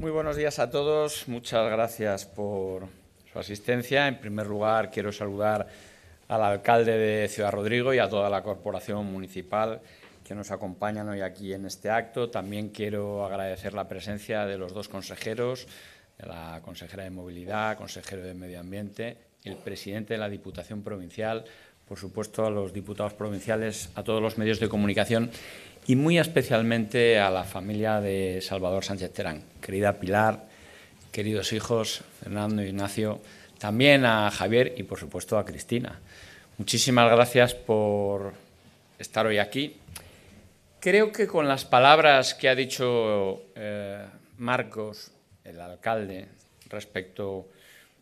Muy buenos días a todos. Muchas gracias por su asistencia. En primer lugar, quiero saludar al alcalde de Ciudad Rodrigo y a toda la corporación municipal que nos acompañan hoy aquí en este acto. También quiero agradecer la presencia de los dos consejeros, de la consejera de Movilidad, consejero de Medio Ambiente, el presidente de la Diputación Provincial, por supuesto a los diputados provinciales, a todos los medios de comunicación y muy especialmente a la familia de Salvador Sánchez Terán, querida Pilar, queridos hijos, Fernando, y Ignacio, también a Javier y por supuesto a Cristina. Muchísimas gracias por estar hoy aquí. Creo que con las palabras que ha dicho eh, Marcos, el alcalde, respecto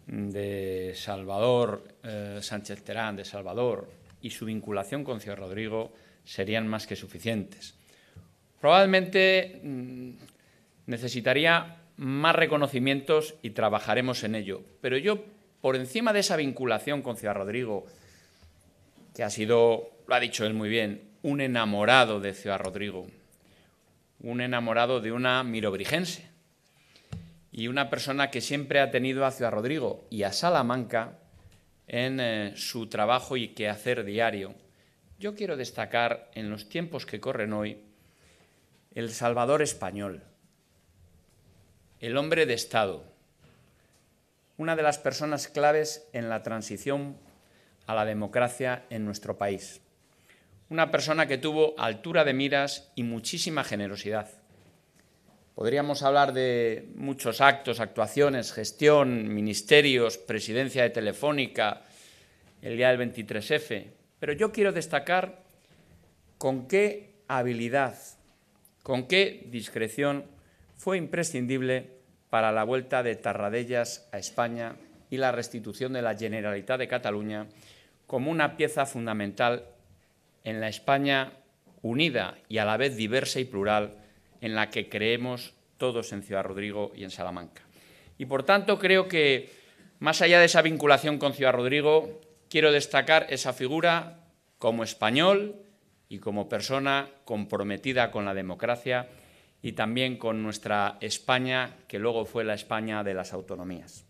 de Salvador eh, Sánchez Terán, de Salvador, y su vinculación con Cierro Rodrigo, serían más que suficientes. Probablemente mm, necesitaría más reconocimientos y trabajaremos en ello. Pero yo, por encima de esa vinculación con Ciudad Rodrigo, que ha sido, lo ha dicho él muy bien, un enamorado de Ciudad Rodrigo, un enamorado de una mirobrigense y una persona que siempre ha tenido a Ciudad Rodrigo y a Salamanca en eh, su trabajo y quehacer diario yo quiero destacar en los tiempos que corren hoy el Salvador español, el hombre de Estado, una de las personas claves en la transición a la democracia en nuestro país, una persona que tuvo altura de miras y muchísima generosidad. Podríamos hablar de muchos actos, actuaciones, gestión, ministerios, presidencia de Telefónica, el día del 23F, pero yo quiero destacar con qué habilidad, con qué discreción fue imprescindible para la vuelta de Tarradellas a España y la restitución de la Generalitat de Cataluña como una pieza fundamental en la España unida y a la vez diversa y plural en la que creemos todos en Ciudad Rodrigo y en Salamanca. Y por tanto creo que, más allá de esa vinculación con Ciudad Rodrigo, quiero destacar esa figura como español y como persona comprometida con la democracia y también con nuestra España, que luego fue la España de las autonomías.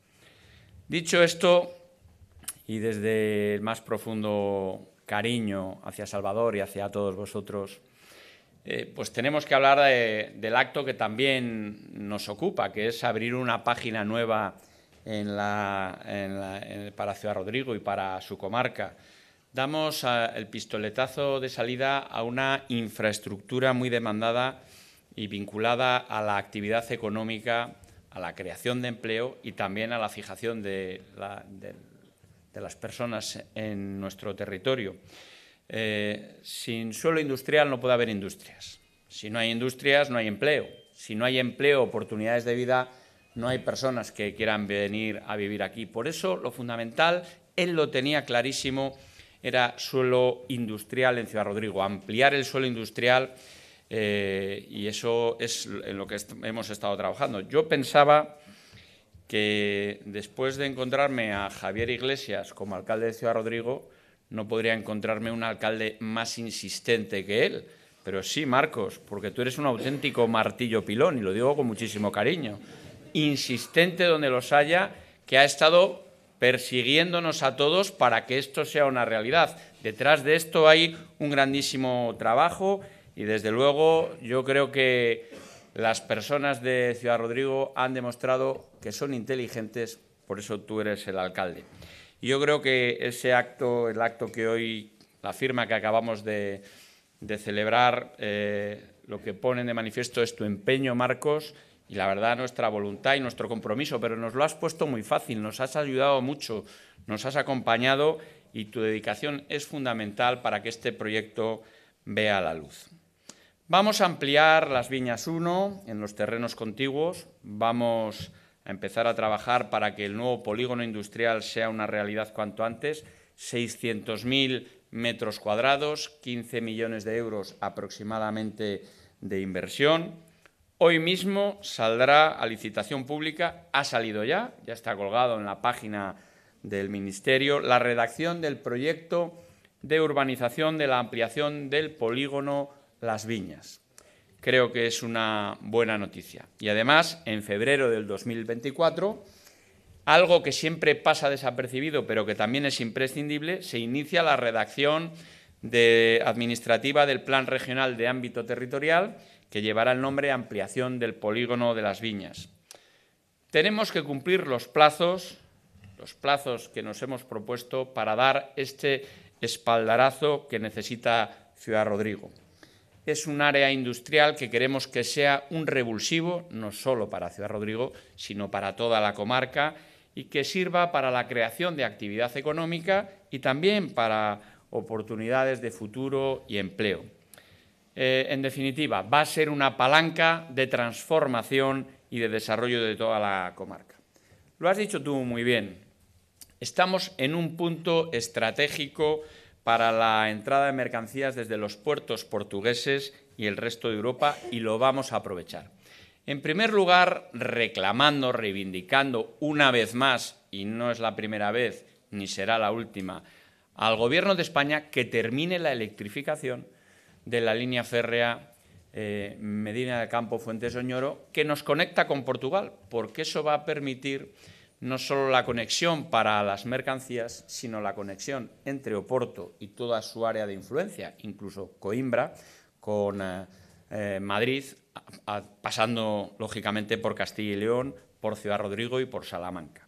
Dicho esto, y desde el más profundo cariño hacia Salvador y hacia todos vosotros, eh, pues tenemos que hablar del acto que también nos ocupa, que es abrir una página nueva en la, en la, para Ciudad Rodrigo y para su comarca. Damos ah, el pistoletazo de salida a una infraestructura muy demandada y vinculada a la actividad económica, a la creación de empleo y también a la fijación de, las personas en nuestro territorio. Eh, sin suelo industrial no puede haber industrias. Si no hay industrias, no hay empleo. Si no hay empleo, oportunidades de vida no hay personas que quieran venir a vivir aquí. Por eso lo fundamental, él lo tenía clarísimo, era suelo industrial en Ciudad Rodrigo, ampliar el suelo industrial eh, y eso es en lo que hemos estado trabajando. Yo pensaba que después de encontrarme a Javier Iglesias como alcalde de Ciudad Rodrigo, no podría encontrarme un alcalde más insistente que él. Pero sí, Marcos, porque tú eres un auténtico martillo pilón y lo digo con muchísimo cariño insistente donde los haya, que ha estado persiguiéndonos a todos para que esto sea una realidad. Detrás de esto hay un grandísimo trabajo y desde luego yo creo que las personas de Ciudad Rodrigo han demostrado que son inteligentes, por eso tú eres el alcalde. yo creo que ese acto, el acto que hoy, la firma que acabamos de, celebrar, eh, lo que ponen de manifiesto es tu empeño, Marcos, y la verdad nuestra voluntad y nuestro compromiso, pero nos lo has puesto muy fácil, nos has ayudado mucho, nos has acompañado y tu dedicación es fundamental para que este proyecto vea la luz. Vamos a ampliar las viñas 1 en los terrenos contiguos, vamos a empezar a trabajar para que el nuevo polígono industrial sea una realidad cuanto antes, 600.000 metros cuadrados, 15 millones de euros aproximadamente de inversión. Hoy mismo saldrá a licitación pública, ha salido ya, ya está colgado en la página del Ministerio, la redacción del proyecto de urbanización de la ampliación del polígono Las Viñas. Creo que es una buena noticia. Y además, en febrero del 2024, algo que siempre pasa desapercibido, pero que también es imprescindible, se inicia la redacción de administrativa del Plan Regional de Ámbito Territorial, que llevará el nombre Ampliación del Polígono de las Viñas. Tenemos que cumplir los plazos, los plazos que nos hemos propuesto para dar este espaldarazo que necesita Ciudad Rodrigo. Es un área industrial que queremos que sea un revulsivo, no solo para Ciudad Rodrigo, sino para toda la comarca, y que sirva para la creación de actividad económica y también para oportunidades de futuro y empleo. Eh, en definitiva, va a ser una palanca de transformación y de desarrollo de toda la comarca. Lo has dicho tú muy bien. Estamos en un punto estratégico para la entrada de mercancías desde los puertos portugueses y el resto de Europa y lo vamos a aprovechar. En primer lugar, reclamando, reivindicando una vez más, y no es la primera vez ni será la última, al Gobierno de España que termine la electrificación de la línea férrea eh, Medina de Campo Fuentes Oñoro, que nos conecta con Portugal, porque eso va a permitir no solo la conexión para las mercancías, sino la conexión entre Oporto y toda su área de influencia, incluso Coimbra, con eh, eh, Madrid, pasando lógicamente por Castilla y León, por Ciudad Rodrigo y por Salamanca.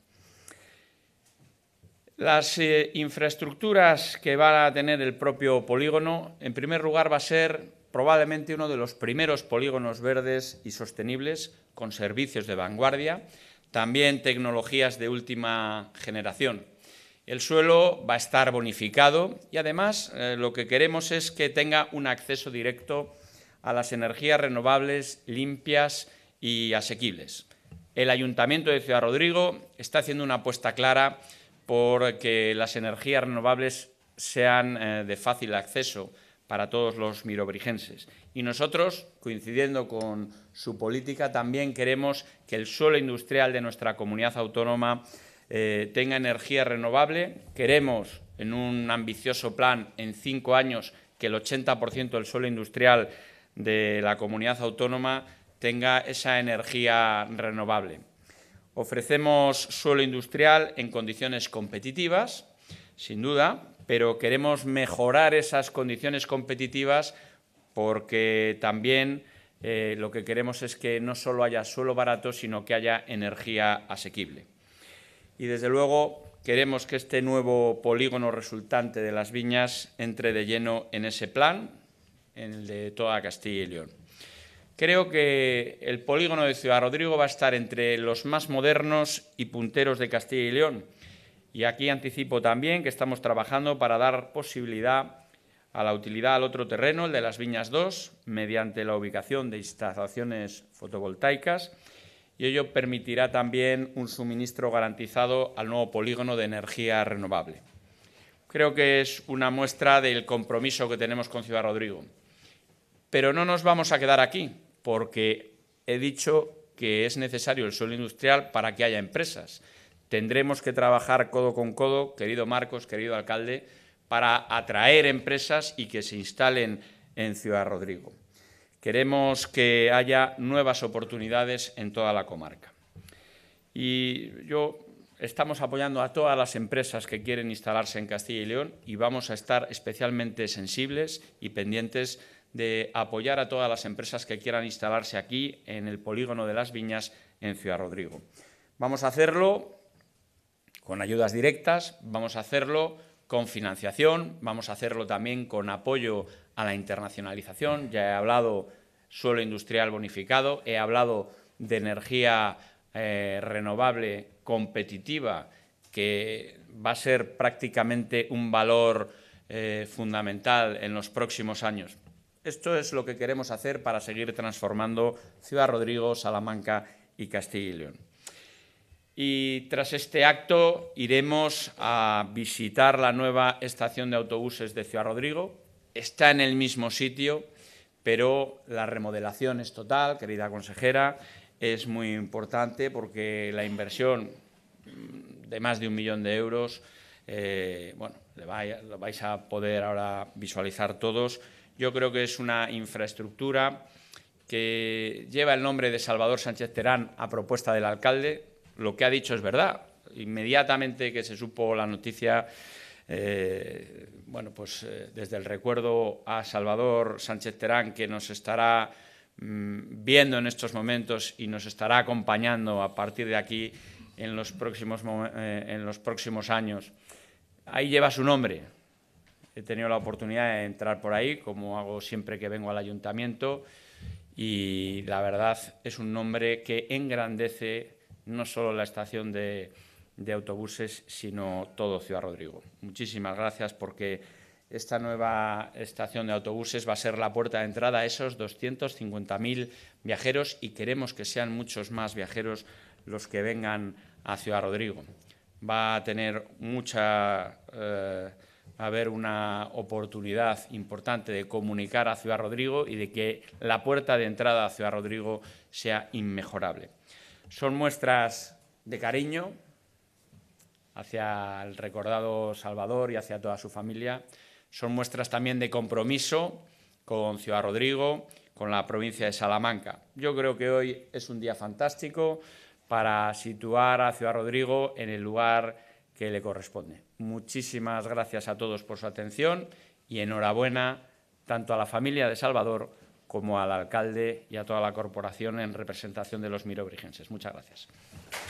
Las eh, infraestructuras que va a tener el propio polígono, en primer lugar, va a ser probablemente uno de los primeros polígonos verdes y sostenibles con servicios de vanguardia, también tecnologías de última generación. El suelo va a estar bonificado y además eh, lo que queremos es que tenga un acceso directo a las energías renovables limpias y asequibles. El Ayuntamiento de Ciudad Rodrigo está haciendo una apuesta clara porque las energías renovables sean eh, de fácil acceso para todos los mirobrigenses. Y nosotros, coincidiendo con su política, también queremos que el suelo industrial de nuestra comunidad autónoma eh, tenga energía renovable. Queremos, en un ambicioso plan, en cinco años, que el 80% del suelo industrial de la comunidad autónoma tenga esa energía renovable. Ofrecemos suelo industrial en condiciones competitivas, sin duda, pero queremos mejorar esas condiciones competitivas porque también eh, lo que queremos es que no solo haya suelo barato, sino que haya energía asequible. Y desde luego queremos que este nuevo polígono resultante de las viñas entre de lleno en ese plan, en el de toda Castilla y León. Creo que el polígono de Ciudad Rodrigo va a estar entre los más modernos y punteros de Castilla y León. Y aquí anticipo también que estamos trabajando para dar posibilidad a la utilidad al otro terreno, el de las Viñas 2, mediante la ubicación de instalaciones fotovoltaicas. Y ello permitirá también un suministro garantizado al nuevo polígono de energía renovable. Creo que es una muestra del compromiso que tenemos con Ciudad Rodrigo. Pero no nos vamos a quedar aquí, porque he dicho que es necesario el suelo industrial para que haya empresas. Tendremos que trabajar codo con codo, querido Marcos, querido alcalde, para atraer empresas y que se instalen en Ciudad Rodrigo. Queremos que haya nuevas oportunidades en toda la comarca. Y yo estamos apoyando a todas las empresas que quieren instalarse en Castilla y León y vamos a estar especialmente sensibles y pendientes de apoyar a todas las empresas que quieran instalarse aquí en el polígono de las viñas en Ciudad Rodrigo. Vamos a hacerlo con ayudas directas, vamos a hacerlo con financiación, vamos a hacerlo también con apoyo a la internacionalización. Ya he hablado suelo industrial bonificado, he hablado de energía eh, renovable competitiva que va a ser prácticamente un valor eh, fundamental en los próximos años. Esto es lo que queremos hacer para seguir transformando Ciudad Rodrigo, Salamanca y Castilla y León. Y tras este acto iremos a visitar la nueva estación de autobuses de Ciudad Rodrigo. Está en el mismo sitio, pero la remodelación es total, querida consejera. Es muy importante porque la inversión de más de un millón de euros, eh, bueno, lo vais a poder ahora visualizar todos yo creo que es una infraestructura que lleva el nombre de Salvador Sánchez Terán a propuesta del alcalde. Lo que ha dicho es verdad. Inmediatamente que se supo la noticia, eh, bueno, pues eh, desde el recuerdo a Salvador Sánchez Terán, que nos estará mm, viendo en estos momentos y nos estará acompañando a partir de aquí en los próximos eh, años. Ahí lleva su nombre, He tenido la oportunidad de entrar por ahí, como hago siempre que vengo al ayuntamiento, y la verdad es un nombre que engrandece no solo la estación de, autobuses, sino todo Ciudad Rodrigo. Muchísimas gracias porque esta nueva estación de autobuses va a ser la puerta de entrada a esos 250.000 viajeros y queremos que sean muchos más viajeros los que vengan a Ciudad Rodrigo. Va a tener mucha eh, a haber una oportunidad importante de comunicar a Ciudad Rodrigo y de que la puerta de entrada a Ciudad Rodrigo sea inmejorable. Son muestras de cariño hacia el recordado Salvador y hacia toda su familia. Son muestras también de compromiso con Ciudad Rodrigo, con la provincia de Salamanca. Yo creo que hoy es un día fantástico para situar a Ciudad Rodrigo en el lugar que le corresponde. Muchísimas gracias a todos por su atención y enhorabuena tanto a la familia de Salvador como al alcalde y a toda la corporación en representación de los mirobrigenses. Muchas gracias.